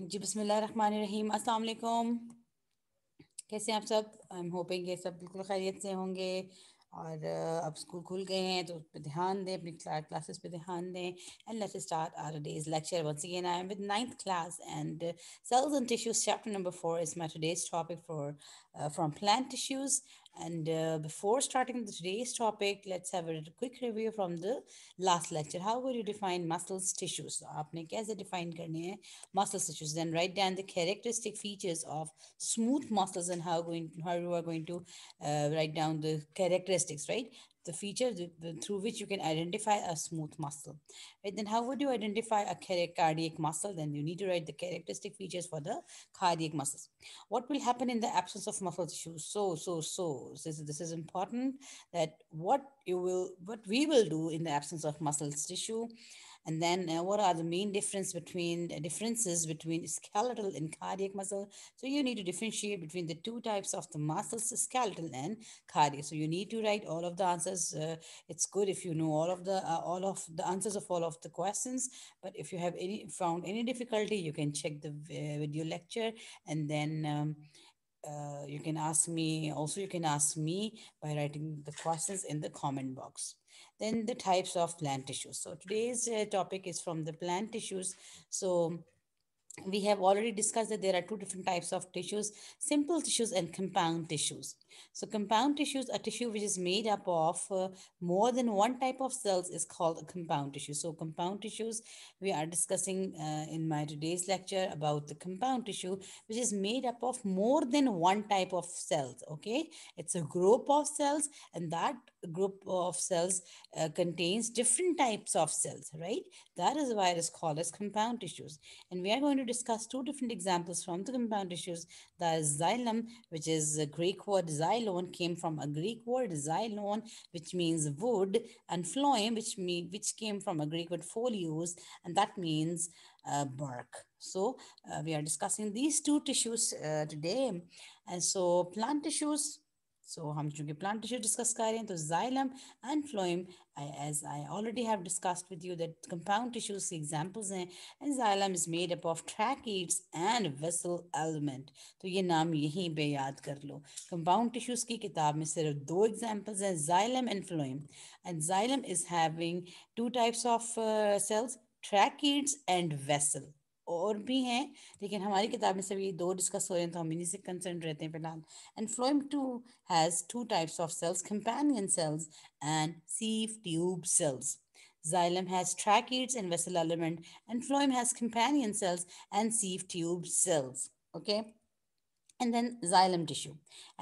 जी बसमीम अस्सलाम कैसे हैं आप सब आई एम होपिंग ये सब बिल्कुल खैरियत से होंगे और अब स्कूल खुल गए हैं तो उस पर ध्यान दें अपनी क्लासेस पे ध्यान दें and let's start our day's lecture once again I am with ninth class and cells and tissues chapter number four is my today's topic for from plant tissues and uh, before starting today's topic, let's have a quick review from the last lecture. How would you define muscles tissues? So, आपने कैसे define करने हैं muscles tissues? Then write down the characteristic features of smooth muscles and how going how you are going to uh, write down the characteristics, right? the feature the, the, through which you can identify a smooth muscle. Right? Then how would you identify a cardiac muscle? Then you need to write the characteristic features for the cardiac muscles. What will happen in the absence of muscle tissue? So, so, so, this, this is important that what you will, what we will do in the absence of muscle tissue, and then uh, what are the main difference between uh, differences between skeletal and cardiac muscle? So you need to differentiate between the two types of the muscles, skeletal and cardiac. So you need to write all of the answers. Uh, it's good if you know all of the uh, all of the answers of all of the questions. But if you have any found any difficulty, you can check the video uh, lecture and then. Um, uh, you can ask me also you can ask me by writing the questions in the comment box then the types of plant tissues. So today's uh, topic is from the plant tissues. So we have already discussed that there are two different types of tissues, simple tissues and compound tissues. So compound tissues, a tissue which is made up of uh, more than one type of cells is called a compound tissue. So compound tissues, we are discussing uh, in my today's lecture about the compound tissue, which is made up of more than one type of cells, okay? It's a group of cells and that group of cells uh, contains different types of cells, right? That is why it is called as compound tissues. And we are going to discuss two different examples from the compound tissues, that is xylem, which is a Greek word xylon came from a Greek word xylon, which means wood, and phloem, which, me, which came from a Greek word folios, and that means uh, bark. So uh, we are discussing these two tissues uh, today. And so plant tissues so so, हम चूंकि plant tissue discuss कर रहे हैं तो xylem and phloem as I already have discussed with you that compound tissues के examples हैं and xylem is made up of tracheids and vessel element तो ये नाम यहीं पे याद कर लो कंपाउंड टिश्यूज की किताब में सिर्फ दो एग्जांपल्स हैं xylem and phloem and xylem is having two types of cells tracheids and vessel और भी हैं लेकिन हमारी किताब में सभी दो डिस्कस हो रहे हैं तो हम इन्हीं से कंसर्न रहते हैं फिलहाल and phloem too has two types of cells companion cells and sieve tube cells Xylem has tracheids and vessel element, and phloem has companion cells and sieve tube cells. Okay. And then xylem tissue,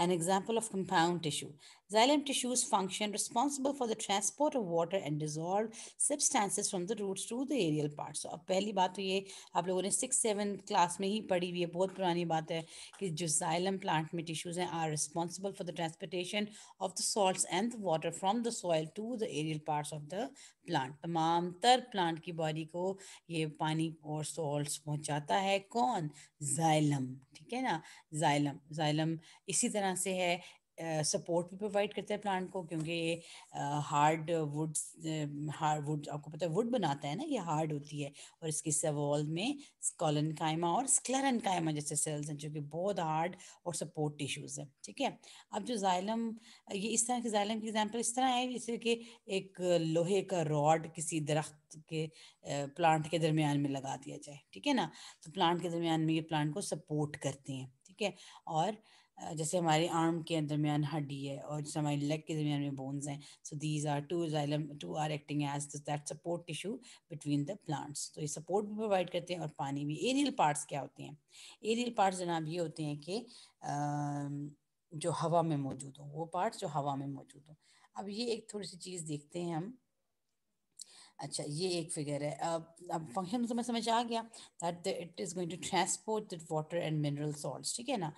an example of compound tissue. Xylem tissues function responsible for the transport of water and dissolved substances from the roots to the aerial parts. So, अब पहली बात तो ये आप लोगों ने six seven class में ही पढ़ी हुई है बहुत पुरानी बात है कि जो xylem plant में tissues हैं are responsible for the transportation of the salts and the water from the soil to the aerial parts of the plant तमाम तर प्लांट की बॉडी को ये पानी और सॉल्ट पहुंचाता है कौन जाइलम ठीक है ना जाइलम जाइलम इसी तरह से है सपोर्ट भी प्रोवाइड करता है प्लांट को क्योंकि हार्ड वुड हार्ड वुड आपको पता है वुड बनाता है ना ये हार्ड होती है और इसकी सवॉल में स्कॉलन कायमा और स्क्लरन कायमा जैसे सेल्स हैं जो कि बहुत हार्ड और सपोर्ट टिश्यूज़ हैं ठीक है अब जो जाइलम ये इस तरह के जाइलम की एग्जाम्पल इस तरह है जैसे कि एक लोहे का रॉड किसी दरख्त के प्लांट के दरमियान में लगा दिया जाए ठीक है ना तो प्लांट के दरमियान में ये प्लांट को सपोर्ट करते हैं ठीक है और जैसे हमारे आर्म के दरमियान हड्डी है और जैसे हमारे लेग के दरमियान में बोन्स हैं so these are two two are acting as that support tissue between the plants तो ये सपोर्ट भी प्रोवाइड करते हैं और पानी भी एरियल पार्ट्स क्या होते हैं एरियल पार्ट्स जनाब ये होते हैं कि जो हवा में मौजूद हो वो पार्ट्स जो हवा में मौजूद हो अब ये एक थोड़ी सी चीज़ देखते हैं हम अच्छा ये एक फिगर है अब अब फंक्शन तो मैं समझ आ गया that it is going to transport that water and mineral salt ठीक है ना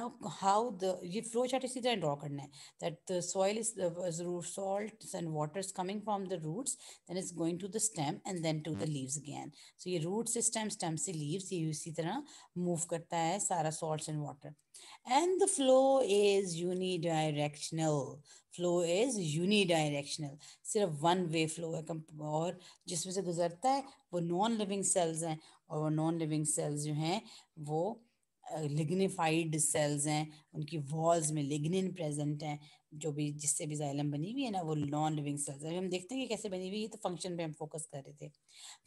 नाउ हाउ द ये फ्लो चार्ट इसी तरह ड्रॉ करना है that the soil is salt and water is coming from the roots then is going to the stem and then to the leaves again so ये root से stem stem से leaves ये इसी तरह मूव करता है सारा salt and water And the flow is unidirectional. Flow is unidirectional. सिर्फ वन वे फ्लो है और जिसमें से गुजरता है वो नॉन लिविंग सेल्स हैं और वो नॉन लिविंग सेल्स जो हैं वो लिग्निफाइड सेल्स हैं उनकी वॉल्स में लिग्निन प्रेजेंट हैं जो भी जिससे भी जाइलम बनी हुई है ना वो नॉन लिविंग सेल्स अभी हम देखते हैं कि कैसे बनी हुई है तो फंक्शन पे हम फोकस कर रहे थे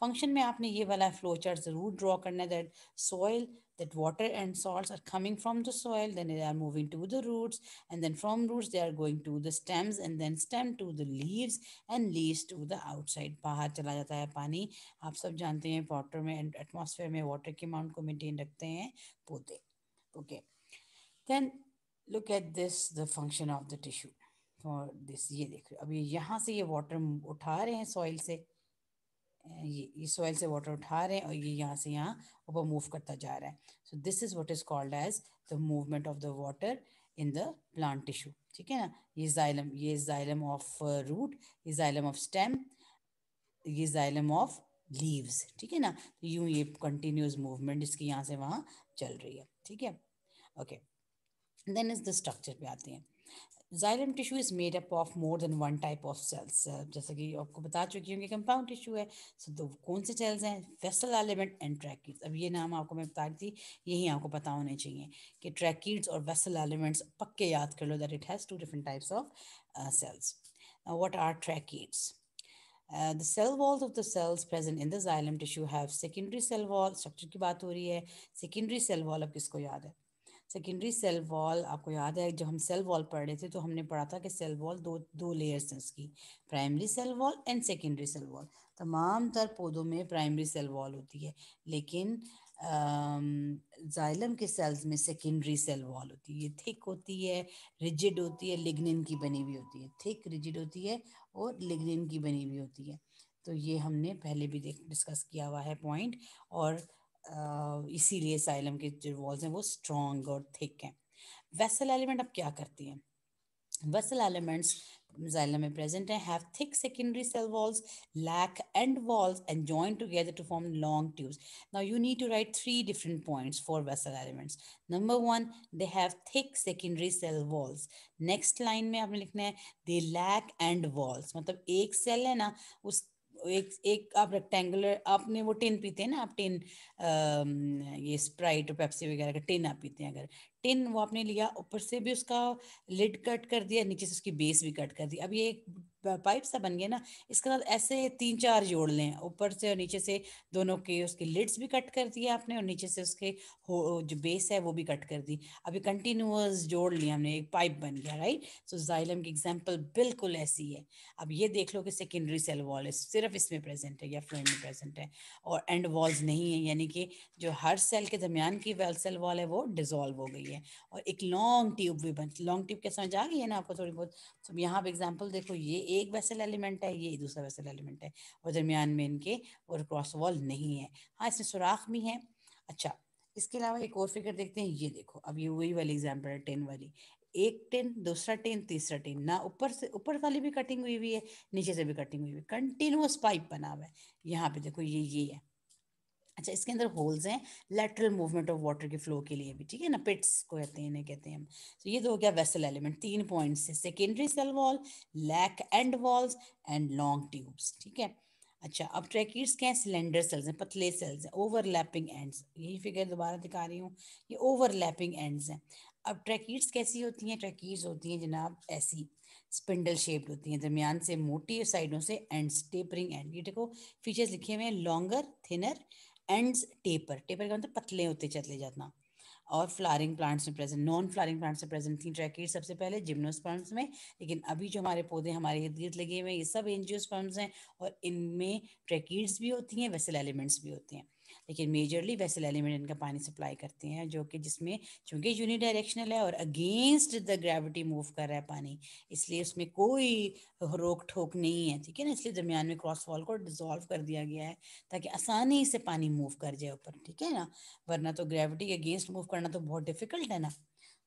फंक्शन में आपने ये वाला फ्लो चार्ट जरूर ड्रॉ करना that soil that water and salt are coming from the soil then they are moving to the roots and then from roots they are going to the stems and then stem to the leaves and leaves to the outside बाहर चला जाता है पानी आप सब जानते हैं water में एटमोसफेयर में वाटर की अमाउंट को मेनटेन रखते हैं पौधे okay okay. Then look at this the function of the tissue और दिस ये देख रहे हो अभी यहाँ से ये वाटर उठा रहे हैं सॉइल से ये ये सॉइल से वाटर उठा रहे हैं और ये यहाँ से यहाँ ऊपर मूव करता जा रहा है so this is what is called as the movement of the water in the plant tissue ठीक है ना ये जाइलम ये जाइलम ऑफ रूट ये जाइलम ऑफ स्टेम ये जाइलम ऑफ लीव्स ठीक है ना तो यूँ ये कंटिन्यूस मूवमेंट इसकी यहाँ से वहाँ चल रही है ठीक है okay okay. Then is the structure पे आते हैं xylem tissue is made up of more than one type of cells जैसे कि आपको बता चुकी हूँ कि कंपाउंड टिश्यू है सो तो कौन से सेल्स हैं फेसल एलिमेंट एंड ट्रैकिड्स अब ये नाम आपको मैं बता दी यही आपको पता होने चाहिए कि ट्रैकिड्स और वेसल एलिमेंट्स पक्के याद कर लो that it has two different types of cells what are tracheids the cell walls of the cells present in the xylem xylem have have cell wall structure की बात हो रही है secondary सेल वॉल अब किसको याद है सेकेंडरी सेल वॉल आपको याद है जब हम सेल वॉल पढ़ रहे थे तो हमने पढ़ा था कि सेल वॉल दो दो लेयर्स हैं उसकी primary cell wall and secondary cell wall तमाम तर पौधों में प्राइमरी सेल वॉल होती है लेकिन जाइलम के सेल्स में सेकेंडरी सेल वॉल होती है थिक होती है रिजिड होती है लिग्निन की बनी हुई होती है थिक रिजिड होती है और लिग्निन की बनी हुई होती है तो ये हमने पहले भी डिस्कस किया हुआ है पॉइंट और इसीलिए साइलम के जो वॉल्स हैं वो स्ट्रॉन्ग और थिक हैं वेसल एलिमेंट अब क्या करती हैं वेसल एलिमेंट्स जाइलम में प्रेजेंट हैं have thick secondary cell walls lack end walls and join together to form long tubes now you need to write three different points for vessel elements number one they have thick secondary cell walls next line में आपने लिखना है they lack end walls मतलब एक cell है ना उस एक एक आप रेक्टेंगुलर आपने वो टिन पीते हैं ना आप टिन ये स्प्राइट और पेप्सी वगैरह का टिन आप पीते हैं अगर टिन वो आपने लिया ऊपर से भी उसका लिड कट कर दिया नीचे से उसकी बेस भी कट कर दी अब ये एक पाइप सा बन गया ना इसके बाद ऐसे तीन चार जोड़ लें ऊपर से और नीचे से दोनों के उसके लिड्स भी कट कर दिए आपने और नीचे से उसके हो जो बेस है वो भी कट कर दी अभी कंटिन्यूस जोड़ लिया हमने एक पाइप बन गया राइट सो जाइलम की एग्जांपल बिल्कुल ऐसी है अब ये देख लो कि सेकेंडरी सेल वॉल सिर्फ इसमें प्रेजेंट है या फ्रंट में प्रेजेंट है और एंड वॉल्स नहीं है यानी कि जो हर सेल के दरमियान की वेल सेल वॉल है वो डिजोल्व हो गई है और एक लॉन्ग ट्यूब भी बन लॉन्ग ट्यूब के समझ आ गई है ना आपको थोड़ी बहुत यहाँ पर एग्जाम्पल देखो ये एक वेसल एलिमेंट है ये दूसरा वेसल एलिमेंट है और दरमियान में इनके और क्रॉस वॉल नहीं है हाँ इसमें सुराख भी है अच्छा इसके अलावा एक और फिगर देखते हैं ये देखो अब ये वही वाली एग्जाम्पल है टेन वाली एक टेन दूसरा टेन तीसरा टेन ना ऊपर से ऊपर वाली भी कटिंग हुई हुई है नीचे से भी कटिंग हुई हुई है कंटिन्यूस पाइप बना हुआ है यहाँ पे देखो ये ये है अच्छा इसके अंदर होल्स हैं लेटरल मूवमेंट ऑफ वाटर के फ्लो के लिए भी ठीक है ना पिट्स को कहते हैं इन्हें कहते हैं हम तो ये तो हो गया वेसल एलिमेंट तीन पॉइंट्स से secondary cell wall lack end walls and long tubes ठीक है अच्छा अब ट्रैकिड्स क्या हैं सिलेंडर सेल्स हैं पतले सेल्स हैं ओवरलैपिंग एंड्स यही फिगर दोबारा दिखा रही हूँ ये ओवरलैपिंग एंड्स हैं अब ट्रैकिड्स कैसी होती हैं ट्रैकिड्स होती हैं जनाब ऐसी स्पिंडल शेप्ड होती हैं दरमियान से मोटी साइडों से एंड्स टेपरिंग एंड ये देखो फीचर्स लिखे हुए हैं longer thinner and taper taper का मतलब पतले होते चले जाना और फ्लारिंग प्लांट्स में प्रेजेंट नॉन फ्लारिंग प्लांट्स में प्रेजेंट थी ट्रैकिड सबसे पहले जिम्नोस्पर्म्स में लेकिन अभी जो हमारे पौधे हमारे इर्द गिर्द लगे हुए हैं ये सब एनजियोस्पर्म्स हैं और इनमें ट्रैकिड्स भी होती हैं वेसल एलिमेंट्स भी होते हैं लेकिन मेजरली वेसल एलिमेंट इनका पानी सप्लाई करते हैं जो कि जिसमें चूंकि यूनि डायरेक्शनल है और अगेंस्ट द ग्रेविटी मूव कर रहा है पानी इसलिए उसमें कोई रोक ठोक नहीं है ठीक है ना इसलिए दरमियान में क्रॉस वॉल को डिजोल्व कर दिया गया है ताकि आसानी से पानी मूव कर जाए ऊपर ठीक है ना वरना तो ग्रेविटी के अगेंस्ट मूव करना तो बहुत डिफिकल्ट है ना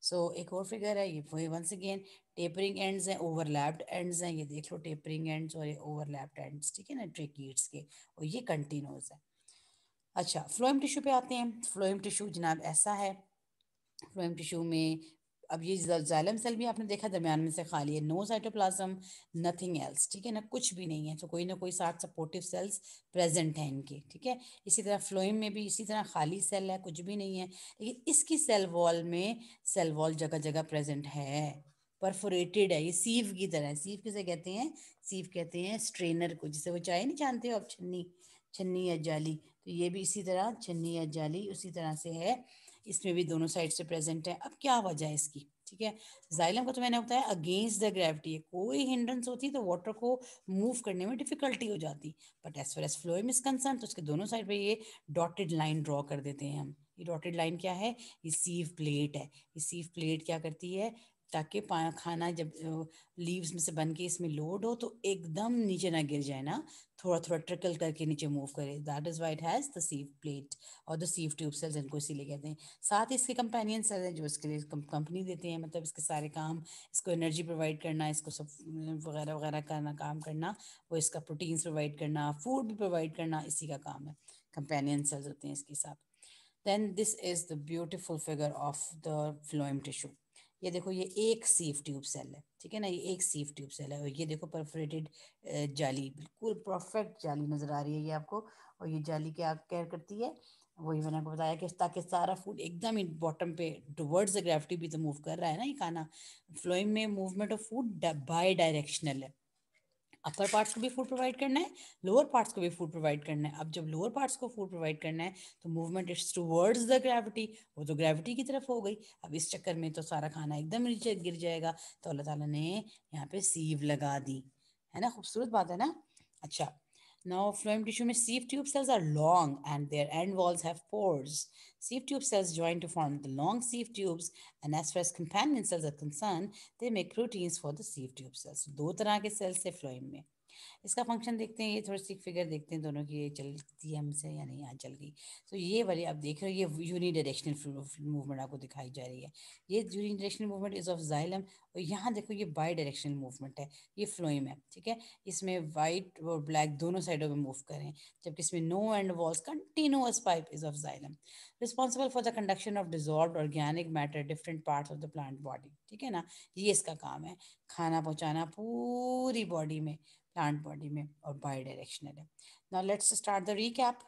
सो so, एक और फिगर है ये वही वंस अगेन टेपरिंग एंड्स हैं ओवरलैप्ड एंड्स हैं ये देख लो टेपरिंग एंड्स और ये ओवरलैप्ड एंड्स ठीक है ना ट्रेकीट्स के और ये कंटिन्यूस है अच्छा फ्लोएम टिश्यू पे आते हैं फ्लोएम टिश्यू जनाब ऐसा है फ्लोएम टिश्यू में अब ये जैलम सेल भी आपने देखा दरमियान में से खाली है नो साइटोप्लाज्म नथिंग एल्स ठीक है ना कुछ भी नहीं है तो कोई ना कोई साथ सपोर्टिव सेल्स प्रेजेंट हैं इनके ठीक है इसी तरह फ्लोइम में भी इसी तरह खाली सेल है कुछ भी नहीं है लेकिन इसकी सेल वॉल में सेल वॉल जगह जगह प्रेजेंट है परफोरेटेड है ये सीव की तरह सीव किसे कहते हैं सीव कहते हैं स्ट्रेनर को जिसे वो चाय नहीं जानते हो आप छन्नी छन्नी या जाली तो ये भी इसी तरह छन्नी या जाली उसी तरह से है इसमें भी दोनों साइड से प्रेजेंट है अब क्या वजह है इसकी ठीक है जाइलम का तो मैंने बताया अगेंस्ट द ग्रेविटी है कोई हिंड्रेंस होती तो वाटर को मूव करने में डिफिकल्टी हो जाती but as far as flow is concern तो उसके दोनों साइड पे ये डॉटेड लाइन ड्रॉ कर देते हैं हम ये डॉटेड लाइन क्या है ये सीव प्लेट है ये सीव प्लेट क्या करती है ताकि खाना जब लीव्स में से बन के इसमें लोड हो तो एकदम नीचे ना गिर जाए ना थोड़ा थोड़ा ट्रिकल करके नीचे मूव करे that is white has the sieve plate और द सीव ट्यूब सेल्स इनको इसीलिए कहते हैं साथ ही इसके कंपेनियन सेल हैं जो इसके लिए कंपनी देते हैं मतलब इसके सारे काम इसको एनर्जी प्रोवाइड करना इसको सब वगैरह वगैरह करना काम करना वो इसका प्रोटीन्स प्रोवाइड करना फूड भी प्रोवाइड करना इसी का काम है कंपेनियन सेल्स होते हैं इसके साथ then this is the beautiful figure of the phloem tissue ये देखो ये एक सीफ ट्यूब सेल है ठीक है ना ये एक सीफ ट्यूब सेल है और ये देखो परफोरेटेड जाली बिल्कुल परफेक्ट जाली नज़र आ रही है ये आपको और ये जाली क्या केयर करती है वही मैंने आपको बताया कि ताकि सारा फूड एकदम ही बॉटम पे टूवर्ड्स द ग्रेविटी भी तो मूव कर रहा है ना ये खाना फ्लोइंग में movement of food bidirectional है अपर पार्ट्स को भी फूड प्रोवाइड करना है लोअर पार्ट्स को भी फूड प्रोवाइड करना है अब जब लोअर पार्ट्स को फूड प्रोवाइड करना है तो movement its towards the gravity वो तो ग्रेविटी की तरफ हो गई अब इस चक्कर में तो सारा खाना एकदम नीचे गिर जाएगा तो अल्लाह ताला ने यहाँ पे सीव लगा दी है ना खूबसूरत बात है ना अच्छा Now, phloem tissue में sieve tube cells are long and their end walls have pores. Sieve tube cells join to form the long sieve tubes and as far as companion cells are concerned, they make proteins for the sieve tube cells. दो तरह के cells है phloem में. इसका function देखते हैं ये थोड़ी सी फिगर देखते हैं दोनों की ये चलती है हमसे या नहीं यहाँ चल रही तो ये वाली आप देख रहे हो ये यूनि डायरेक्शनल मूवमेंट आपको दिखाई जा रही है ये unidirectional movement is of xylem और यहाँ देखो ये बाई डायरेक्शनल मूवमेंट है ये फ्लोइम है ठीक है इसमें वाइट और ब्लैक दोनों साइडों में मूव करें जबकि इसमें no end walls continuous pipe is of xylem responsible for the conduction of dissolve organic matter different part of the plant body ठीक है ना ये इसका काम है खाना पहुँचाना पूरी बॉडी में प्लांट बॉडी में और डायरेक्शनल है now let's start the recap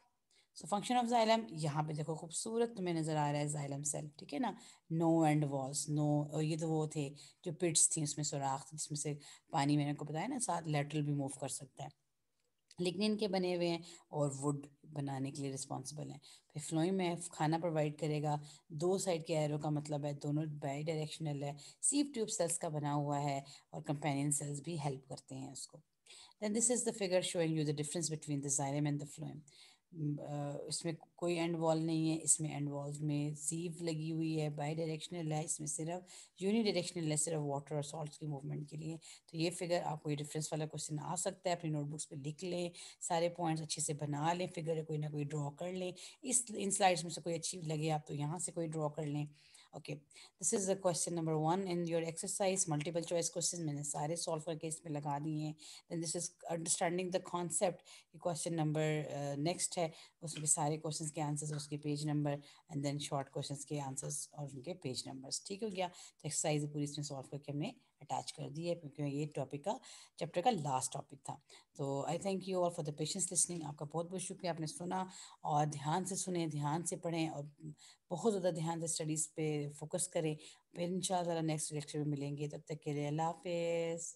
so function of xylem यहाँ पे देखो खूबसूरत तुम्हें नजर आ रहा है जाइलम सेल ठीक है ना नो एंड वॉल्स नो और ये तो वो थे जो पिट्स थी उसमें सुराख थी जिसमें से पानी मैंने आपको बताया ना साथ लेटरल भी मूव कर सकता है लेकिन इनके बने हुए हैं और वुड बनाने के लिए रिस्पॉन्सिबल हैं फिर फ्लोइंग में खाना प्रोवाइड करेगा दो साइड के एरो का मतलब है दोनों बाई डायरेक्शनल है सीप ट्यूब सेल्स का बना हुआ है और कंपेनियन सेल्स भी हेल्प करते हैं उसको then this is the figure showing you the difference between the xylem and the phloem. Mm, uh, इसमें कोई एंड वॉल नहीं है इसमें एंड वॉल में सीव लगी हुई है बाई डायरेक्शनल है इसमें सिर्फ यूनि डायरेक्शनल है सिर्फ वाटर और सॉल्ट की मूवमेंट के लिए तो ये फिगर आपको ये डिफरेंस वाला क्वेश्चन आ सकता है अपनी नोटबुक्स पे लिख लें सारे पॉइंट्स अच्छे से बना लें फिगर कोई ना कोई ड्रॉ कर लें इस इन स्लाइड्स में से कोई अच्छी लगे आप तो यहाँ से कोई ड्रॉ कर लें okay this is the question number one in your exercise multiple choice question मैंने सारे सॉल्व करके इसमें लगा दिए हैं then this is understanding the concept question number next है उसमें सारे क्वेश्चन के आंसर्स उसके page number and then short question के आंसर्स और उनके पेज नंबर्स ठीक हो गया तो एक्सरसाइज पूरी इसमें सॉल्व करके हमने अटैच कर दिए क्योंकि ये टॉपिक का चैप्टर का लास्ट टॉपिक था तो I thank you all for the patience listening आपका बहुत बहुत शुक्रिया आपने सुना और ध्यान से सुने ध्यान से पढ़ें और बहुत ज़्यादा ध्यान से स्टडीज़ पे फोकस करें फिर इन नेक्स्ट लेक्चर में मिलेंगे तब तक के लिए अल्लाह हाफिज़